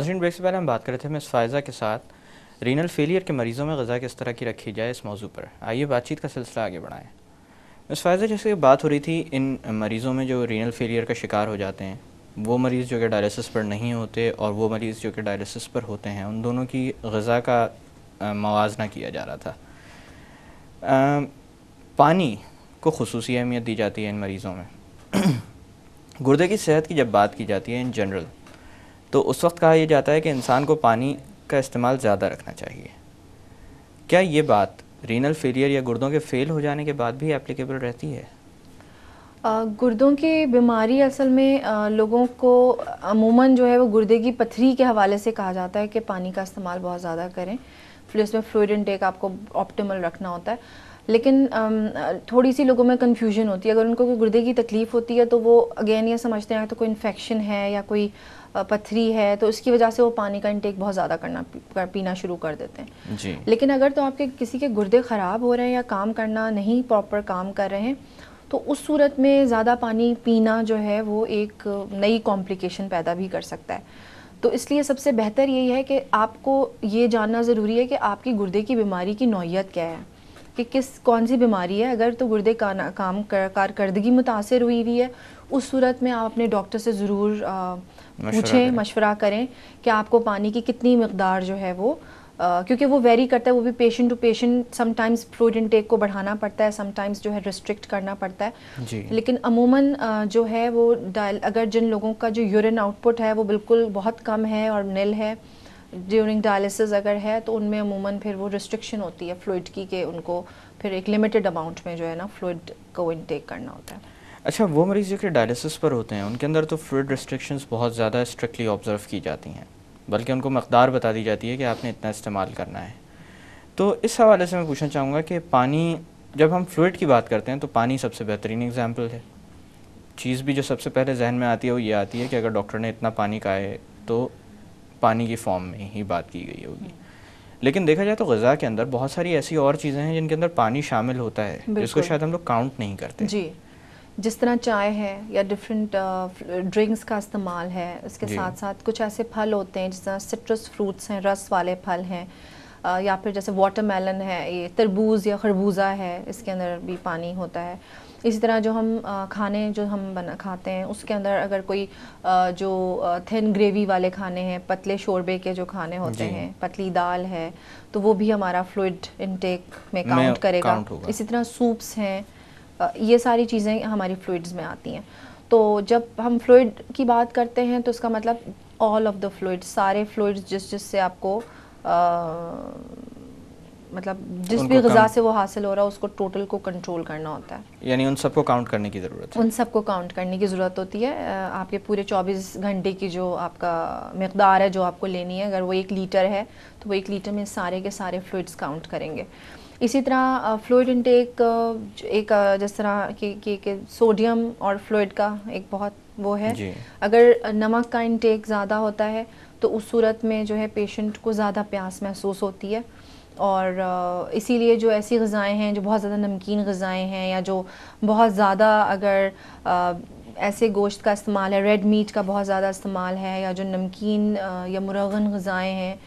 नाजरन break से पहले हम बात कर रहे थे मिस फायज़ा के साथ रीनल फेलियर के मरीज़ों में गज़ा किस तरह की रखी जाए इस मौजू पर आइए बातचीत का सिलसिला आगे बढ़ाएं मिस फायज़ा जैसे बात हो रही थी इन मरीज़ों में जो रीनल फेलियर का शिकार हो जाते हैं वो मरीज़ जो कि डायलिसिस पर नहीं होते और वो मरीज़ जो कि डायलिसिस पर होते हैं उन दोनों की गज़ा का मवाजना किया जा रहा था आ, पानी को खसूस अहमियत दी जाती है इन मरीज़ों में गुर्दे की सेहत की जब बात की जाती है इन जनरल तो उस वक्त कहा यह जाता है कि इंसान को पानी का इस्तेमाल ज़्यादा रखना चाहिए क्या ये बात रीनल फेलियर या गुर्दों के फेल हो जाने के बाद भी एप्लीकेबल रहती है गुर्दों की बीमारी असल में आ, लोगों को अमूमन जो है वो गुर्दे की पथरी के हवाले से कहा जाता है कि पानी का इस्तेमाल बहुत ज़्यादा करें फिर उसमें फ्लूड इनटेक आपको ऑप्टिमल रखना होता है लेकिन थोड़ी सी लोगों में कन्फ्यूजन होती है अगर उनको कोई गुर्दे की तकलीफ़ होती है तो वो अगेन ये समझते हैं हाँ, तो कोई इन्फेक्शन है या कोई पथरी है तो इसकी वजह से वो पानी का इंटेक बहुत ज़्यादा करना कर, पीना शुरू कर देते हैं जी। लेकिन अगर तो आपके किसी के गुर्दे ख़राब हो रहे हैं या काम करना नहीं प्रॉपर काम कर रहे हैं तो उस सूरत में ज़्यादा पानी पीना जो है वो एक नई कॉम्प्लिकेशन पैदा भी कर सकता है तो इसलिए सबसे बेहतर यही है कि आपको ये जानना ज़रूरी है कि आपकी गुर्दे की बीमारी की नौीयत क्या है कि किस कौन सी बीमारी है अगर तो गुर्दे का काम कारकर्दगी मुतासर हुई हुई है उस सूरत में आप अपने डॉक्टर से ज़रूर पूछें मशवरा करें कि आपको पानी की कितनी मकदार जो है वो Uh, क्योंकि वो वेरी करता है वो भी patient to patient sometimes fluid intake को बढ़ाना पड़ता है समटाइम्स जो है रिस्ट्रिक्ट करना पड़ता है जी। लेकिन अमूमन uh, जो है वो डायल अगर जिन लोगों का जो यूरिन आउटपुट है वो बिल्कुल बहुत कम है और नील है ड्यूरिंग डायलिसिस अगर है तो उनमें अमूमन फिर वो रिस्ट्रिक्शन होती है फ्लूड की कि उनको फिर एक लिमिटेड अमाउंट में जो है ना फ्लूड को इनटेक करना होता है अच्छा वो मरीज़ जो कि डायलिसिस पर होते हैं उनके अंदर तो फ्लूड रिस्ट्रिक्शंस बहुत ज़्यादा स्ट्रिक्टली ऑब्ज़र्व की जाती हैं बल्कि उनको मकदार बता दी जाती है कि आपने इतना इस्तेमाल करना है तो इस हवाले से मैं पूछना चाहूँगा कि पानी जब हम फ्लूड की बात करते हैं तो पानी सबसे बेहतरीन एग्जाम्पल है चीज़ भी जो सबसे पहले जहन में आती है वो ये आती है कि अगर डॉक्टर ने इतना पानी खाए है तो पानी की फॉर्म में ही बात की गई होगी लेकिन देखा जाए तो गज़ा के अंदर बहुत सारी ऐसी और चीज़ें हैं जिनके अंदर पानी शामिल होता है जिसको शायद हम लोग काउंट नहीं करते जी जिस तरह चाय है या डिफरेंट ड्रिंक्स uh, का इस्तेमाल है उसके साथ साथ कुछ ऐसे फल होते हैं जिस तरह सिट्रस फ्रूट्स हैं रस वाले फल हैं uh, या फिर जैसे वाटरमेलन है ये तरबूज या खरबूजा है इसके अंदर भी पानी होता है इसी तरह जो हम uh, खाने जो हम बना खाते हैं उसके अंदर अगर कोई जो थिन ग्रेवी वाले खाने हैं पतले शोरबे के जो खाने होते हैं पतली दाल है तो वो भी हमारा फ्लूड इनटेक में काउंट करेगा काउंट इसी तरह सूप्स हैं ये सारी चीज़ें हमारी फ्लूड्स में आती हैं तो जब हम फ्लूड की बात करते हैं तो उसका मतलब ऑल ऑफ द फ्लूड सारे फ्लूड्स जिस जिससे आपको आ, मतलब जिस भी गज़ा से वो हासिल हो रहा है उसको टोटल को कंट्रोल करना होता है यानी उन सबको काउंट करने की ज़रूरत उन सबको काउंट करने की ज़रूरत होती है आपके पूरे 24 घंटे की जो आपका मकदार है जो आपको लेनी है अगर वो एक लीटर है तो वो एक लीटर में सारे के सारे फ्लूड्स काउंट करेंगे इसी तरह फ्लूड इनटेक एक जिस तरह की सोडियम और फ्लूड का एक बहुत वो है अगर नमक का इनटेक ज़्यादा होता है तो उस सूरत में जो है पेशेंट को ज़्यादा प्यास महसूस होती है और इसीलिए जो ऐसी गज़ाएँ हैं जो बहुत ज़्यादा नमकीन गज़ाएँ हैं या जो बहुत ज़्यादा अगर ऐसे गोश्त का इस्तेमाल है रेड मीट का बहुत ज़्यादा इस्तेमाल है या जो नमकीन या मुरगन गज़ाएँ हैं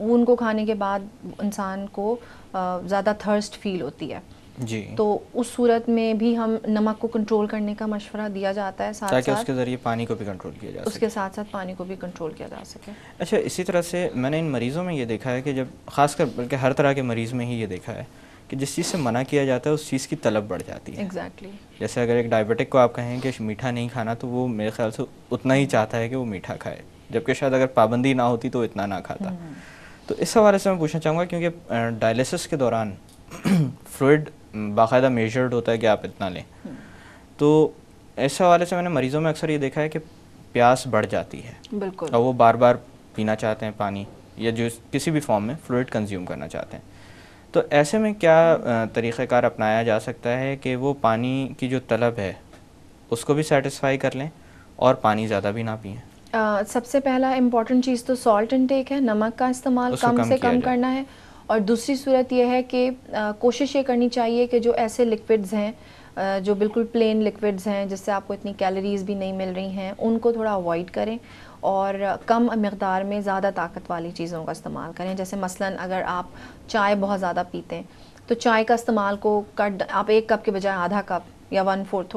ऊन को खाने के बाद इंसान को ज़्यादा थर्स्ट फील होती है जी तो उस सूरत में भी हम नमक को कंट्रोल करने का मशवरा दिया जाता है साथ ताकि साथ उसके ज़रिए पानी को भी कंट्रोल किया जा सके उसके साथ साथ पानी को भी कंट्रोल किया जा सके अच्छा इसी तरह से मैंने इन मरीज़ों में ये देखा है कि जब खासकर बल्कि हर तरह के मरीज़ में ही ये देखा है कि जिस चीज़ से मना किया जाता है उस चीज़ की तलब बढ़ जाती है एग्जैक्टली exactly. जैसे अगर एक डायबिटिक को आप कहें कि मीठा नहीं खाना तो वो मेरे ख्याल से उतना ही चाहता है कि वो मीठा खाए जबकि शायद अगर पाबंदी ना होती तो इतना ना खाता हम्म। तो इस हवाले से मैं पूछना चाहूँगा क्योंकि डायलिसिस के दौरान फ्लूड बाकायदा मेजर्ड होता है कि आप इतना लें हम्म। तो इस हवाले से मैंने मरीज़ों में अक्सर ये देखा है कि प्यास बढ़ जाती है बिल्कुल और वो बार बार पीना चाहते हैं पानी या जो किसी भी फॉर्म में फ्लूड कंज्यूम करना चाहते हैं तो ऐसे में क्या तरीक़ेकार अपनाया जा सकता है कि वो पानी की जो तलब है उसको भी सेटिस्फाई कर लें और पानी ज़्यादा भी ना पिएँ सबसे पहला इम्पॉर्टेंट चीज़ तो सॉल्ट इनटेक है नमक का इस्तेमाल कम, कम से कम करना है और दूसरी सूरत यह है कि कोशिश ये करनी चाहिए कि जो ऐसे लिक्विड्स हैं जो बिल्कुल प्लेन लिक्विड्स हैं जिससे आपको इतनी कैलोरीज भी नहीं मिल रही हैं उनको थोड़ा अवॉइड करें और कम मकदार में ज़्यादा ताकत वाली चीज़ों का इस्तेमाल करें जैसे मसलन अगर आप चाय बहुत ज़्यादा पीते हैं तो चाय का इस्तेमाल को कट आप एक कप के बजाय आधा कप या वन फोर्थ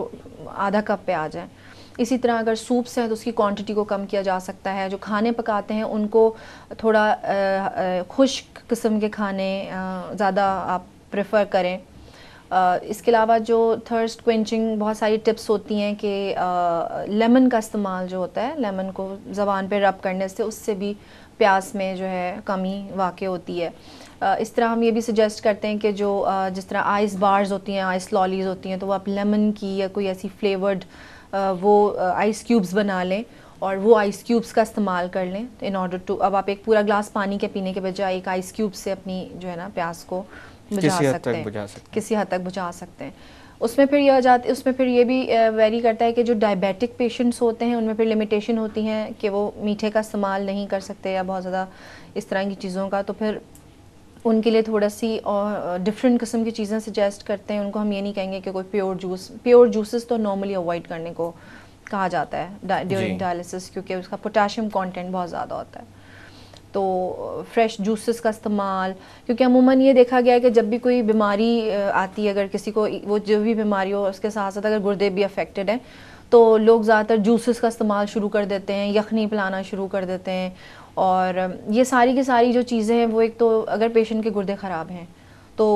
आधा कप पे आ जाएं इसी तरह अगर सूप्स हैं तो उसकी क्वांटिटी को कम किया जा सकता है जो खाने पकाते हैं उनको थोड़ा खुश्क किस्म के खाने ज़्यादा आप प्रेफर करें इसके अलावा जो थर्स्ट क्वेंचिंग बहुत सारी टिप्स होती हैं कि लेमन का इस्तेमाल जो होता है लेमन को ज़बान पर रब करने से उससे भी प्यास में जो है कमी वाक़ होती है इस तरह हम ये भी सजेस्ट करते हैं कि जो जिस तरह आइस बार्स होती हैं आइस लॉलीज़ होती हैं तो वो आप लेमन की या कोई ऐसी फ्लेवर्ड वो आइस क्यूब्स बना लें और वो आइस क्यूब्स का इस्तेमाल कर लें इन ऑर्डर टू अब आप एक पूरा ग्लास पानी के पीने के बजाय एक आइस क्यूब से अपनी जो है ना प्यास को बुझा सकते हैं किसी हद तक बुझा सकते हैं उसमें फिर यह जाते उसमें फिर ये भी वेरी करता है कि जो डायबिटिक पेशेंट्स होते हैं उनमें फिर लिमिटेशन होती हैं कि वो मीठे का इस्तेमाल नहीं कर सकते या बहुत ज़्यादा इस तरह की चीज़ों का तो फिर उनके लिए थोड़ा सी और डिफरेंट किस्म की चीज़ें सजेस्ट करते हैं उनको हम ये नहीं कहेंगे कि कोई प्योर जूस प्योर जूसेस तो नॉर्मली अवॉइड करने को कहा जाता है ड्यूरिंग डायलिसिस क्योंकि उसका पोटाशियम कंटेंट बहुत ज़्यादा होता है तो फ्रेश जूसेस का इस्तेमाल क्योंकि अमूमन ये देखा गया है कि जब भी कोई बीमारी आती है अगर किसी को वो जो भी बीमारी हो उसके साथ साथ अगर गुर्दे भी अफेक्टेड हैं तो लोग ज़्यादातर जूसेस का इस्तेमाल शुरू कर देते हैं यखनी पिलाना शुरू कर देते हैं और ये सारी की सारी जो चीज़ें हैं वो एक तो अगर पेशेंट के गुर्दे ख़राब हैं तो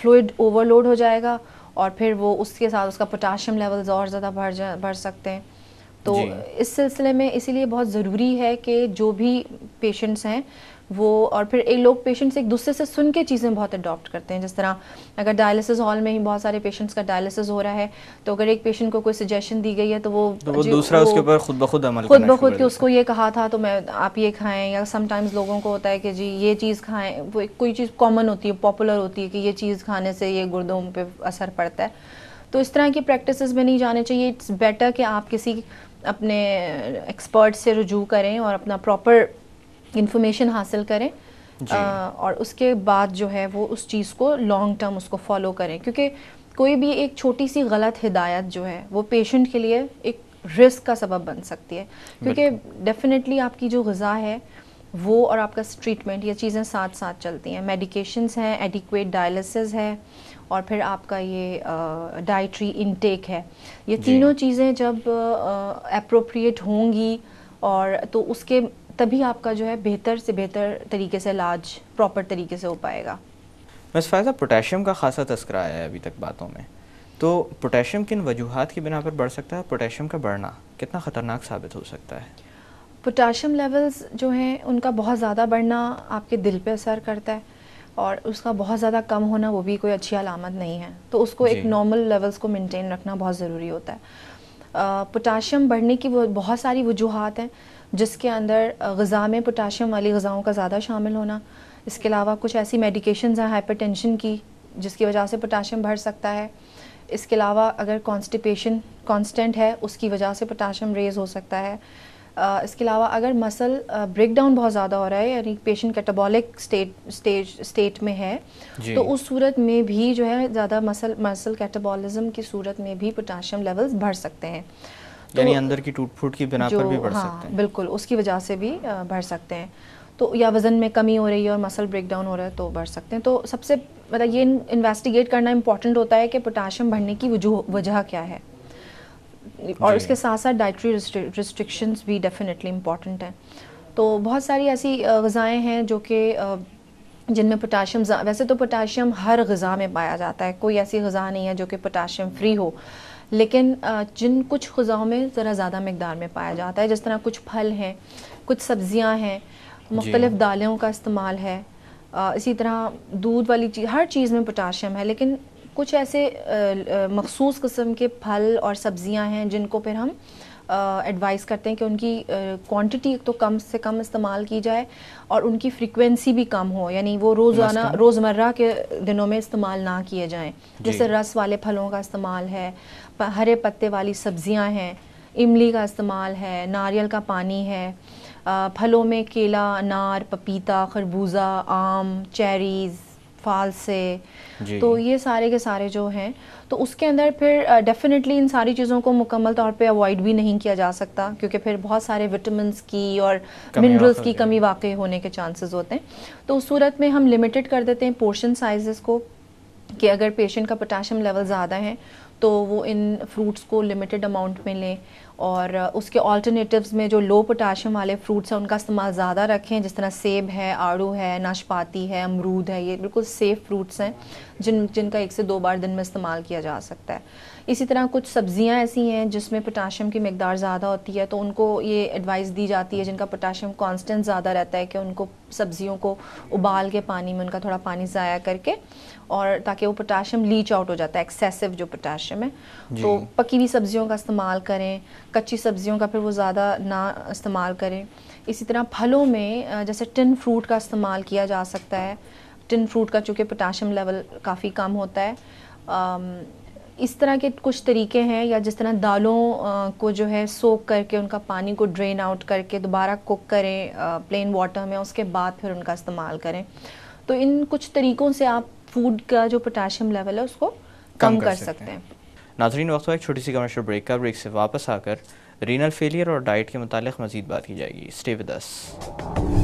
फ्लूड ओवरलोड हो जाएगा और फिर वो उसके साथ उसका पोटाशियम लेवल्स और ज़्यादा बढ़ जा बढ़ सकते हैं तो इस सिलसिले में इसीलिए बहुत ज़रूरी है कि जो भी पेशेंट्स हैं वो और फिर एक लोग पेशेंट्स एक दूसरे से सुन के चीज़ें बहुत अडॉप्ट करते हैं जिस तरह अगर डायलिसिस हॉल में ही बहुत सारे पेशेंट्स का डायलिसिस हो रहा है तो अगर एक पेशेंट को कोई सजेशन दी गई है तो वो, तो वो दूसरा उसके ऊपर खुद ब खुद अमल खुद ब खुद कि उसको ये कहा था तो मैं आप ये खाएँ या समटाइम्स लोगों को होता है कि जी ये चीज़ खाएँ वो कोई चीज़ कॉमन होती है पॉपुलर होती है कि ये चीज़ खाने से ये गुर्दों पर असर पड़ता है तो इस तरह की प्रैक्टिस में नहीं जाने चाहिए इट्स बेटर कि आप किसी अपने एक्सपर्ट से रजू करें और अपना प्रॉपर इन्फॉर्मेशन हासिल करें आ, और उसके बाद जो है वो उस चीज़ को लॉन्ग टर्म उसको फॉलो करें क्योंकि कोई भी एक छोटी सी गलत हिदायत जो है वो पेशेंट के लिए एक रिस्क का सबब बन सकती है क्योंकि डेफिनेटली आपकी जो गज़ा है वो और आपका ट्रीटमेंट ये चीज़ें साथ साथ चलती हैं मेडिकेशंस हैं एडिक्वेट डायलिसिस है और फिर आपका ये डाइट्री इनटेक है ये तीनों चीज़ें जब अप्रोप्रिएट होंगी और तो उसके तभी आपका जो है बेहतर से बेहतर तरीके से इलाज प्रॉपर तरीके से हो पाएगा बस फायदा पोटेशियम का खासा तस्करा आया है अभी तक बातों में तो पोटेशियम किन वजूहत की बिना पर बढ़ सकता है पोटेशियम का बढ़ना कितना ख़तरनाक साबित हो सकता है पोटाशियम लेवल्स जो हैं उनका बहुत ज़्यादा बढ़ना आपके दिल पे असर करता है और उसका बहुत ज़्यादा कम होना वो भी कोई अच्छी अलामत नहीं है तो उसको एक नॉर्मल लेवल्स को मेंटेन रखना बहुत ज़रूरी होता है पोटाशियम बढ़ने की बहुत सारी वजूहत हैं जिसके अंदर गज़ा में पोटाशियम वाली गज़ाओं का ज़्यादा शामिल होना इसके अलावा कुछ ऐसी मेडिकेशन हैं टेंशन की जिसकी वजह से पोटाशियम बढ़ सकता है इसके अलावा अगर कॉन्स्टिपेशन कॉन्स्टेंट है उसकी वजह से पोटाशियम रेज़ हो सकता है इसके अलावा अगर मसल ब्रेक डाउन बहुत ज़्यादा हो रहा है यानी patient catabolic state stage state में है तो उस सूरत में भी जो है ज़्यादा मसल मसल कैटाबॉलिज्म की सूरत में भी पोटाशियम लेवल्स बढ़ सकते हैं तो यानी अंदर की टूट फूट की बिना पर भी बढ़ हाँ, सकते हैं बिल्कुल उसकी वजह से भी बढ़ सकते हैं तो या वज़न में कमी हो रही है और मसल ब्रेक डाउन हो रहा है तो बढ़ सकते हैं तो सबसे मतलब ये इन्वेस्टिगेट करना इंपॉर्टेंट होता है कि पोटाशियम बढ़ने की वजह क्या है और उसके साथ साथ डाइट्री रिस्ट्रिक्शन भी डेफिनेटली इम्पॉर्टेंट हैं तो बहुत सारी ऐसी गज़ाएँ हैं जो कि जिनमें पोटाशियम वैसे तो पोटाशियम हर गज़ा में पाया जाता है कोई ऐसी गज़ा नहीं है जो कि पोटाशियम फ्री हो लेकिन जिन कुछ खुजाओं में ज़रा ज़्यादा मकदार में पाया जाता है जिस तरह कुछ फल हैं कुछ सब्ज़ियाँ हैं मुख्तलिफ़ दालों का इस्तेमाल है इसी तरह दूध वाली चीज़ हर चीज़ में पोटाशियम है लेकिन कुछ ऐसे मखसूस किस्म के फल और सब्ज़ियाँ हैं जिनको फिर हम एडवाइस करते हैं कि उनकी क्वांटिटी तो कम से कम इस्तेमाल की जाए और उनकी फ्रिक्वेंसी भी कम हो यानी वो रोज़ाना रोज़मर्रा के दिनों में इस्तेमाल ना किए जाएँ जैसे रस वाले फलों का इस्तेमाल है हरे पत्ते वाली सब्जियाँ हैं इमली का इस्तेमाल है नारियल का पानी है फलों में केला अनार पपीता खरबूजा आम चेरीज़ फाल से तो ये सारे के सारे जो हैं तो उसके अंदर फिर डेफिनेटली इन सारी चीज़ों को मुकम्मल तौर पे अवॉइड भी नहीं किया जा सकता क्योंकि फिर बहुत सारे विटामिन की और मिनरल्स की कमी वाकई होने के चांसेस होते हैं तो उस सूरत में हम लिमिटेड कर देते हैं पोर्शन साइजेस को कि अगर पेशेंट का पोटाशियम लेवल ज़्यादा है तो वो इन फ्रूट्स को लिमिटेड अमाउंट में लें और उसके ऑल्टरनेटिव्स में जो लो पोटाशियम वाले फ्रूट्स हैं उनका इस्तेमाल ज़्यादा रखें जिस तरह सेब है आड़ू है नाशपाती है अमरूद है ये बिल्कुल सेफ़ फ्रूट्स हैं जिन जिनका एक से दो बार दिन में इस्तेमाल किया जा सकता है इसी तरह कुछ सब्ज़ियाँ ऐसी हैं जिसमें पोटाशियम की मकदार ज़्यादा होती है तो उनको ये एडवाइस दी जाती है जिनका पोटाशियम कॉन्स्टेंट ज़्यादा रहता है कि उनको सब्ज़ियों को उबाल के पानी में उनका थोड़ा पानी ज़ाया करके और ताकि वो पोटाशियम लीच आउट हो जाता है एक्सेसिव जो पोटाशियम है तो पकी हुई सब्ज़ियों का इस्तेमाल करें कच्ची सब्जियों का फिर वो ज़्यादा ना इस्तेमाल करें इसी तरह फलों में जैसे टिन फ्रूट का इस्तेमाल किया जा सकता है टिन फ्रूट का चूँकि पोटाशियम लेवल काफ़ी कम होता है इस तरह के कुछ तरीके हैं या जिस तरह दालों को जो है सोख करके उनका पानी को ड्रेन आउट करके दोबारा कुक करें प्लेन वाटर में उसके बाद फिर उनका इस्तेमाल करें तो इन कुछ तरीकों से आप फूड का जो पोटाशियम लेवल है उसको कम, कम कर, कर सकते हैं, हैं। नाजरीन वक्त एक छोटी सी कमर्शल ब्रेक का ब्रेक से वापस आकर रीनल फेलियर और डाइट के मुतालिक मजीद बात की जाएगी स्टे विद अस